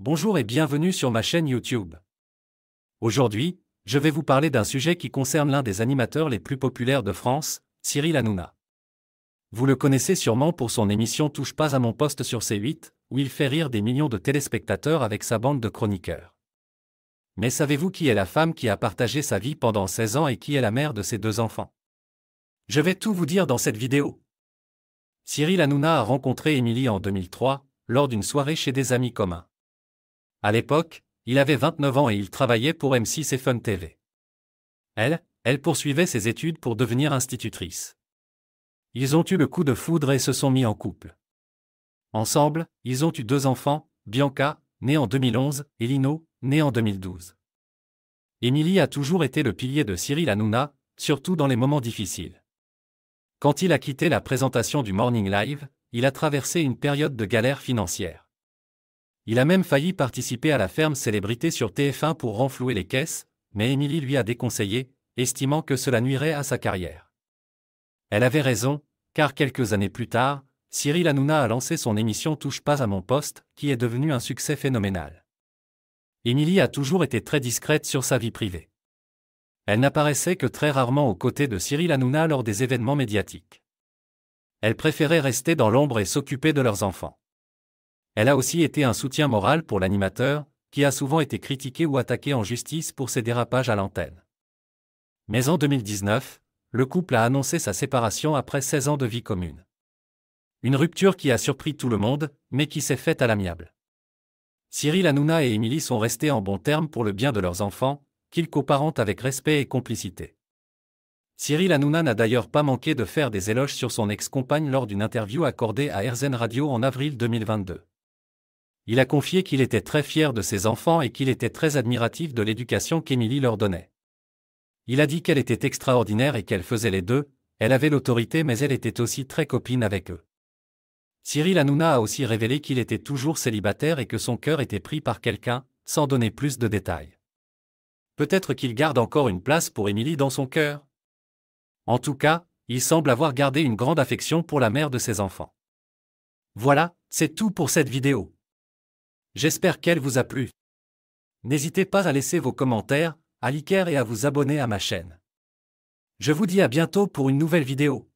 Bonjour et bienvenue sur ma chaîne YouTube. Aujourd'hui, je vais vous parler d'un sujet qui concerne l'un des animateurs les plus populaires de France, Cyril Hanouna. Vous le connaissez sûrement pour son émission Touche pas à mon poste sur C8, où il fait rire des millions de téléspectateurs avec sa bande de chroniqueurs. Mais savez-vous qui est la femme qui a partagé sa vie pendant 16 ans et qui est la mère de ses deux enfants Je vais tout vous dire dans cette vidéo. Cyril Hanouna a rencontré Émilie en 2003, lors d'une soirée chez des amis communs. À l'époque, il avait 29 ans et il travaillait pour M6 et Fun TV. Elle, elle poursuivait ses études pour devenir institutrice. Ils ont eu le coup de foudre et se sont mis en couple. Ensemble, ils ont eu deux enfants, Bianca, née en 2011, et Lino, né en 2012. Émilie a toujours été le pilier de Cyril Hanouna, surtout dans les moments difficiles. Quand il a quitté la présentation du Morning Live, il a traversé une période de galère financière. Il a même failli participer à la ferme célébrité sur TF1 pour renflouer les caisses, mais Émilie lui a déconseillé, estimant que cela nuirait à sa carrière. Elle avait raison, car quelques années plus tard, Cyril Hanouna a lancé son émission Touche pas à mon poste, qui est devenue un succès phénoménal. Émilie a toujours été très discrète sur sa vie privée. Elle n'apparaissait que très rarement aux côtés de Cyril Hanouna lors des événements médiatiques. Elle préférait rester dans l'ombre et s'occuper de leurs enfants. Elle a aussi été un soutien moral pour l'animateur, qui a souvent été critiqué ou attaqué en justice pour ses dérapages à l'antenne. Mais en 2019, le couple a annoncé sa séparation après 16 ans de vie commune. Une rupture qui a surpris tout le monde, mais qui s'est faite à l'amiable. Cyril Hanouna et Émilie sont restés en bons termes pour le bien de leurs enfants, qu'ils coparentent avec respect et complicité. Cyril Hanouna n'a d'ailleurs pas manqué de faire des éloges sur son ex-compagne lors d'une interview accordée à RZN Radio en avril 2022 il a confié qu'il était très fier de ses enfants et qu'il était très admiratif de l'éducation qu'Émilie leur donnait. Il a dit qu'elle était extraordinaire et qu'elle faisait les deux, elle avait l'autorité mais elle était aussi très copine avec eux. Cyril Hanouna a aussi révélé qu'il était toujours célibataire et que son cœur était pris par quelqu'un, sans donner plus de détails. Peut-être qu'il garde encore une place pour Émilie dans son cœur. En tout cas, il semble avoir gardé une grande affection pour la mère de ses enfants. Voilà, c'est tout pour cette vidéo. J'espère qu'elle vous a plu. N'hésitez pas à laisser vos commentaires, à liker et à vous abonner à ma chaîne. Je vous dis à bientôt pour une nouvelle vidéo.